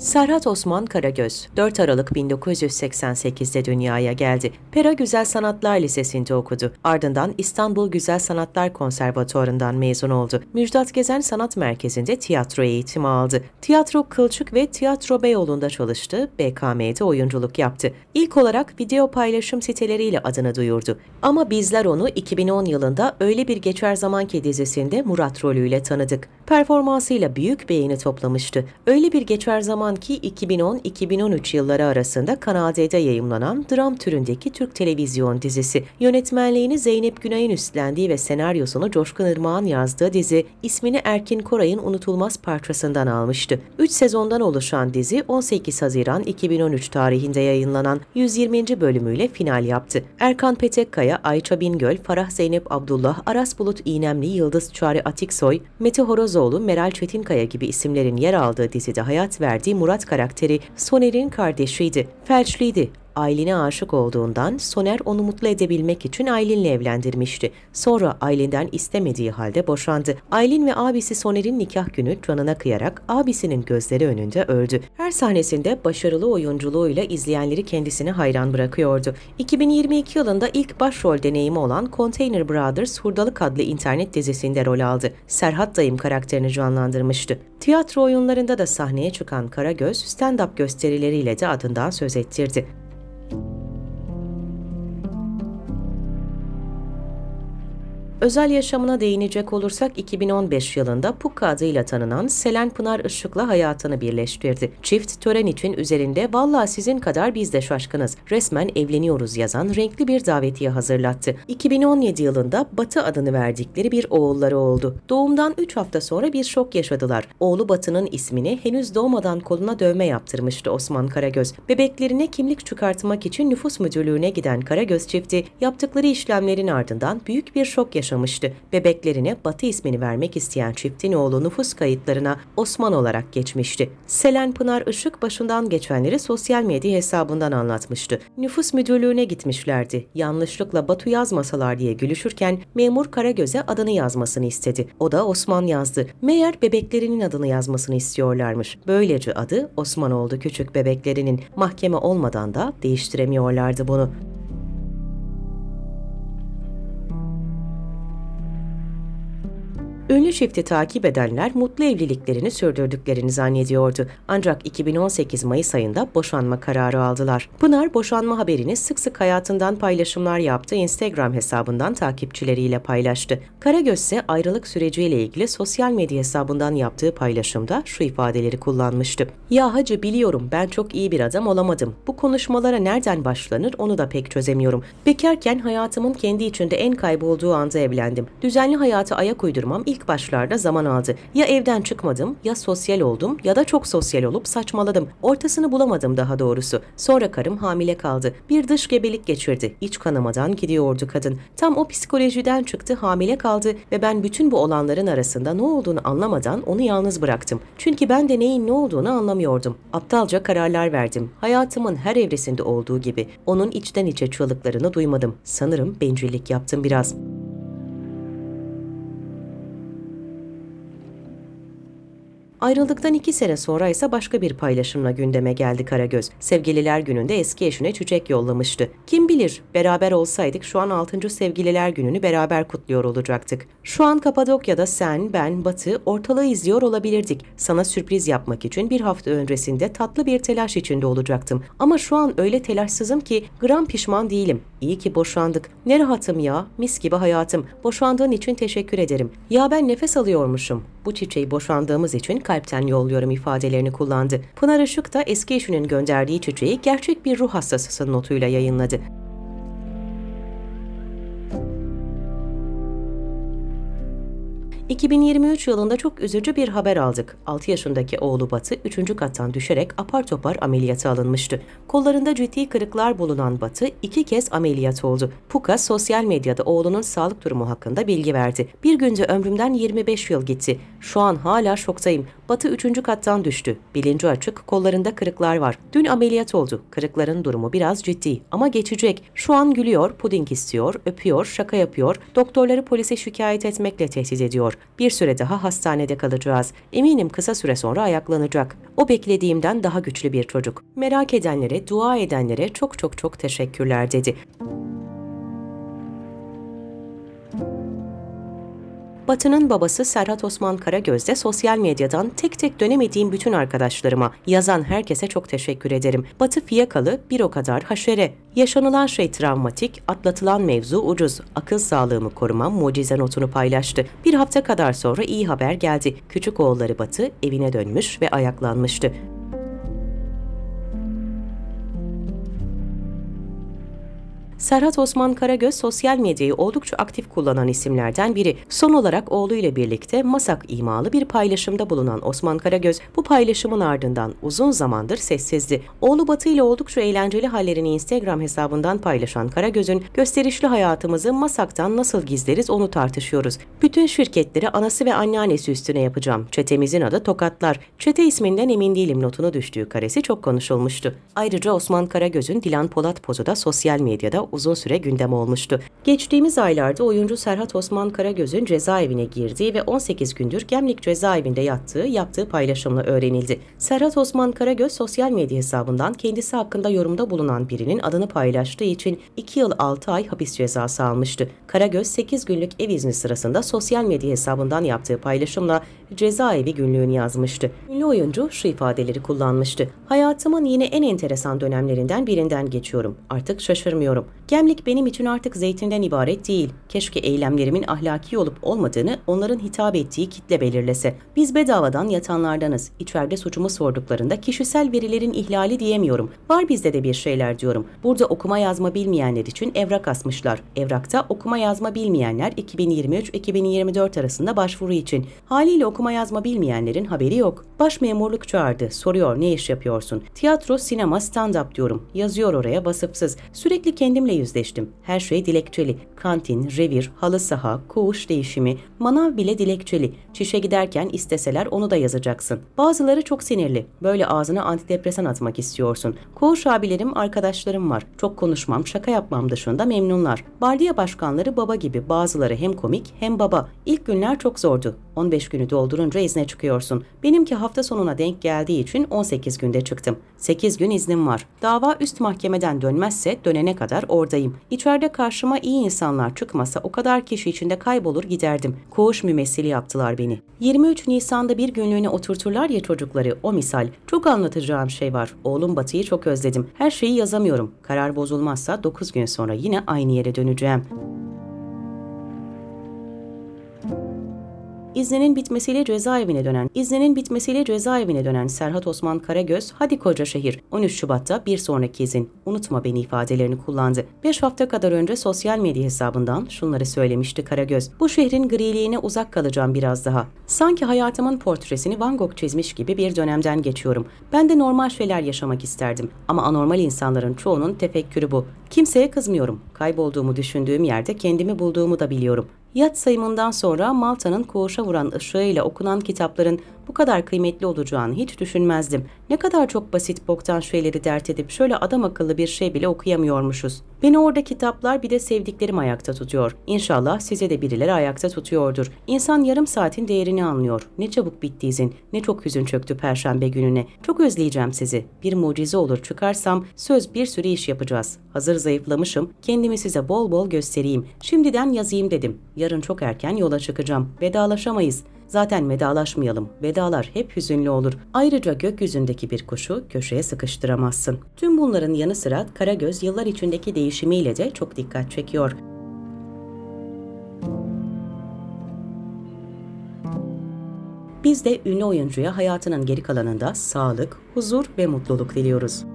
Serhat Osman Karagöz, 4 Aralık 1988'de dünyaya geldi. Pera Güzel Sanatlar Lisesi'nde okudu. Ardından İstanbul Güzel Sanatlar Konservatuarı'ndan mezun oldu. Müjdat Gezen Sanat Merkezi'nde tiyatro eğitimi aldı. Tiyatro Kılçık ve Tiyatro Beyoğlu'nda çalıştı, BKM'de oyunculuk yaptı. İlk olarak video paylaşım siteleriyle adını duyurdu. Ama bizler onu 2010 yılında Öyle Bir Geçer Zamanki dizisinde Murat rolüyle tanıdık. Performansıyla büyük beğeni toplamıştı. Öyle Bir Geçer Zaman zamanki 2010-2013 yılları arasında Kanal D'de yayımlanan dram türündeki Türk televizyon dizisi. Yönetmenliğini Zeynep Günay'ın üstlendiği ve senaryosunu Coşkun Irmak'ın yazdığı dizi ismini Erkin Koray'ın unutulmaz parçasından almıştı. 3 sezondan oluşan dizi 18 Haziran 2013 tarihinde yayınlanan 120. bölümüyle final yaptı. Erkan Petekkaya, Ayça Bingöl, Farah Zeynep Abdullah, Aras Bulut İynemli, Yıldız Çağrı Atiksoy, Mete Horozoğlu, Meral Çetinkaya gibi isimlerin yer aldığı dizide hayat verdiği Murat karakteri Soner'in kardeşiydi, felçliydi Aylin'e aşık olduğundan Soner onu mutlu edebilmek için Aylin'le evlendirmişti. Sonra Aylin'den istemediği halde boşandı. Aylin ve abisi Soner'in nikah günü canına kıyarak abisinin gözleri önünde öldü. Her sahnesinde başarılı oyunculuğuyla izleyenleri kendisine hayran bırakıyordu. 2022 yılında ilk başrol deneyimi olan Container Brothers Hurdalık adlı internet dizisinde rol aldı. Serhat Dayım karakterini canlandırmıştı. Tiyatro oyunlarında da sahneye çıkan Karagöz, stand-up gösterileriyle de adından söz ettirdi. Özel yaşamına değinecek olursak 2015 yılında Pukka adıyla tanınan Selen Pınar Işık'la hayatını birleştirdi. Çift tören için üzerinde "Valla sizin kadar biz de şaşkınız. Resmen evleniyoruz." yazan renkli bir davetiye hazırlattı. 2017 yılında Batı adını verdikleri bir oğulları oldu. Doğumdan 3 hafta sonra bir şok yaşadılar. Oğlu Batı'nın ismini henüz doğmadan koluna dövme yaptırmıştı Osman Karagöz. Bebeklerine kimlik çıkartmak için nüfus müdürlüğüne giden Karagöz çifti yaptıkları işlemlerin ardından büyük bir şok yaşadı yaşamıştı. Bebeklerine Batı ismini vermek isteyen çiftin oğlu nüfus kayıtlarına Osman olarak geçmişti. Selen Pınar Işık başından geçenleri sosyal medya hesabından anlatmıştı. Nüfus müdürlüğüne gitmişlerdi. Yanlışlıkla Batu yazmasalar diye gülüşürken memur Karagöz'e adını yazmasını istedi. O da Osman yazdı. Meğer bebeklerinin adını yazmasını istiyorlarmış. Böylece adı Osman oldu küçük bebeklerinin. Mahkeme olmadan da değiştiremiyorlardı bunu. Ünlü çifti takip edenler mutlu evliliklerini sürdürdüklerini zannediyordu. Ancak 2018 Mayıs ayında boşanma kararı aldılar. Pınar boşanma haberini sık sık hayatından paylaşımlar yaptığı Instagram hesabından takipçileriyle paylaştı. Karagöz ise ayrılık süreciyle ilgili sosyal medya hesabından yaptığı paylaşımda şu ifadeleri kullanmıştı. Ya hacı biliyorum ben çok iyi bir adam olamadım. Bu konuşmalara nereden başlanır onu da pek çözemiyorum. Bekarken hayatımın kendi içinde en kaybolduğu anda evlendim. Düzenli hayata ayak uydurmam ilk ilk başlarda zaman aldı. Ya evden çıkmadım, ya sosyal oldum, ya da çok sosyal olup saçmaladım. Ortasını bulamadım daha doğrusu. Sonra karım hamile kaldı. Bir dış gebelik geçirdi. İç kanamadan gidiyordu kadın. Tam o psikolojiden çıktı, hamile kaldı ve ben bütün bu olanların arasında ne olduğunu anlamadan onu yalnız bıraktım. Çünkü ben de neyin ne olduğunu anlamıyordum. Aptalca kararlar verdim. Hayatımın her evresinde olduğu gibi. Onun içten içe çığlıklarını duymadım. Sanırım bencillik yaptım biraz.'' Ayrıldıktan iki sene sonra ise başka bir paylaşımla gündeme geldi Karagöz. Sevgililer gününde eski eşine çiçek yollamıştı. Kim bilir beraber olsaydık şu an 6. Sevgililer gününü beraber kutluyor olacaktık. Şu an Kapadokya'da sen, ben, Batı ortalığı izliyor olabilirdik. Sana sürpriz yapmak için bir hafta öncesinde tatlı bir telaş içinde olacaktım. Ama şu an öyle telaşsızım ki gram pişman değilim. İyi ki boşandık. Ne rahatım ya, mis gibi hayatım. Boşandığın için teşekkür ederim. Ya ben nefes alıyormuşum. Bu çiçeği boşandığımız için kalpten yolluyorum ifadelerini kullandı. Pınar Işık da eski eşinin gönderdiği çiçeği gerçek bir ruh hastasısının notuyla yayınladı. ...2023 yılında çok üzücü bir haber aldık. 6 yaşındaki oğlu Batı 3. kattan düşerek apar topar ameliyata alınmıştı. Kollarında ciddi kırıklar bulunan Batı iki kez ameliyat oldu. Puka sosyal medyada oğlunun sağlık durumu hakkında bilgi verdi. Bir günde ömrümden 25 yıl gitti. Şu an hala şoktayım. Batı üçüncü kattan düştü. Bilinci açık, kollarında kırıklar var. Dün ameliyat oldu. Kırıkların durumu biraz ciddi ama geçecek. Şu an gülüyor, puding istiyor, öpüyor, şaka yapıyor. Doktorları polise şikayet etmekle tehdit ediyor. Bir süre daha hastanede kalacağız. Eminim kısa süre sonra ayaklanacak. O beklediğimden daha güçlü bir çocuk. Merak edenlere, dua edenlere çok çok çok teşekkürler dedi. Batı'nın babası Serhat Osman Karagöz de sosyal medyadan tek tek dönemediğim bütün arkadaşlarıma, yazan herkese çok teşekkür ederim. Batı fiyakalı bir o kadar haşere. Yaşanılan şey travmatik, atlatılan mevzu ucuz. Akıl sağlığımı korumam mucize notunu paylaştı. Bir hafta kadar sonra iyi haber geldi. Küçük oğulları Batı evine dönmüş ve ayaklanmıştı. Serhat Osman Karagöz sosyal medyayı oldukça aktif kullanan isimlerden biri. Son olarak oğluyla birlikte Masak imalı bir paylaşımda bulunan Osman Karagöz bu paylaşımın ardından uzun zamandır sessizdi. Oğlu Batı ile oldukça eğlenceli hallerini Instagram hesabından paylaşan Karagöz'ün gösterişli hayatımızı Masak'tan nasıl gizleriz onu tartışıyoruz. Bütün şirketleri anası ve anneannesi üstüne yapacağım. Çetemizin adı Tokatlar. Çete isminden emin değilim notunu düştüğü karesi çok konuşulmuştu. Ayrıca Osman Karagöz'ün Dilan Polat pozu da sosyal medyada uzun süre gündem olmuştu. Geçtiğimiz aylarda oyuncu Serhat Osman Karagöz'ün cezaevine girdiği ve 18 gündür Gemlik cezaevinde yattığı yaptığı paylaşımla öğrenildi. Serhat Osman Karagöz sosyal medya hesabından kendisi hakkında yorumda bulunan birinin adını paylaştığı için 2 yıl 6 ay hapis cezası almıştı. Karagöz 8 günlük ev izni sırasında sosyal medya hesabından yaptığı paylaşımla cezaevi günlüğünü yazmıştı. Ünlü oyuncu şu ifadeleri kullanmıştı. Hayatımın yine en enteresan dönemlerinden birinden geçiyorum. Artık şaşırmıyorum. Gemlik benim için artık zeytinden ibaret değil. Keşke eylemlerimin ahlaki olup olmadığını onların hitap ettiği kitle belirlese. Biz bedavadan yatanlardanız. İçeride suçumu sorduklarında kişisel verilerin ihlali diyemiyorum. Var bizde de bir şeyler diyorum. Burada okuma yazma bilmeyenler için evrak asmışlar. Evrakta okuma yazma bilmeyenler 2023-2024 arasında başvuru için. Haliyle okuma okuma yazma bilmeyenlerin haberi yok. Baş memurluk çağırdı. Soruyor ne iş yapıyorsun? Tiyatro, sinema, stand-up diyorum. Yazıyor oraya basıpsız. Sürekli kendimle yüzleştim. Her şey dilekçeli. Kantin, revir, halı saha, kuş değişimi, manav bile dilekçeli. Çişe giderken isteseler onu da yazacaksın. Bazıları çok sinirli. Böyle ağzına antidepresan atmak istiyorsun. Koğuş abilerim, arkadaşlarım var. Çok konuşmam, şaka yapmam dışında memnunlar. Bardiya başkanları baba gibi bazıları hem komik hem baba. İlk günler çok zordu. 15 günü doldurunca izne çıkıyorsun. Benimki hafta sonuna denk geldiği için 18 günde çıktım. 8 gün iznim var. Dava üst mahkemeden dönmezse dönene kadar oradayım. İçeride karşıma iyi insanlar çıkmasa o kadar kişi içinde kaybolur giderdim. Koğuş mümessili yaptılar beni. 23 Nisan'da bir günlüğüne oturturlar ya çocukları o misal. Çok anlatacağım şey var. Oğlum Batı'yı çok özledim. Her şeyi yazamıyorum. Karar bozulmazsa 9 gün sonra yine aynı yere döneceğim. İznenin bitmesiyle cezaevine dönen, İznenin bitmesiyle cezaevine dönen Serhat Osman Karagöz, hadi koca şehir, 13 Şubat'ta bir sonraki izin, unutma beni ifadelerini kullandı. 5 hafta kadar önce sosyal medya hesabından şunları söylemişti Karagöz. Bu şehrin griliğine uzak kalacağım biraz daha. Sanki hayatımın portresini Van Gogh çizmiş gibi bir dönemden geçiyorum. Ben de normal şeyler yaşamak isterdim ama anormal insanların çoğunun tefekkürü bu. Kimseye kızmıyorum. Kaybolduğumu düşündüğüm yerde kendimi bulduğumu da biliyorum. Yat sayımından sonra Malta'nın koğuşa vuran ışığıyla okunan kitapların bu kadar kıymetli olacağını hiç düşünmezdim. Ne kadar çok basit boktan şeyleri dert edip şöyle adam akıllı bir şey bile okuyamıyormuşuz. Beni orada kitaplar bir de sevdiklerim ayakta tutuyor. İnşallah size de birileri ayakta tutuyordur. İnsan yarım saatin değerini anlıyor. Ne çabuk bitti izin, ne çok hüzün çöktü perşembe gününe. Çok özleyeceğim sizi. Bir mucize olur çıkarsam söz bir sürü iş yapacağız. Hazır zayıflamışım, kendimi size bol bol göstereyim. Şimdiden yazayım dedim. Yarın çok erken yola çıkacağım. Vedalaşamayız. Zaten vedalaşmayalım. Vedalar hep hüzünlü olur. Ayrıca gökyüzündeki bir kuşu köşeye sıkıştıramazsın. Tüm bunların yanı sıra Karagöz yıllar içindeki değişimiyle de çok dikkat çekiyor. Biz de ünlü oyuncuya hayatının geri kalanında sağlık, huzur ve mutluluk diliyoruz.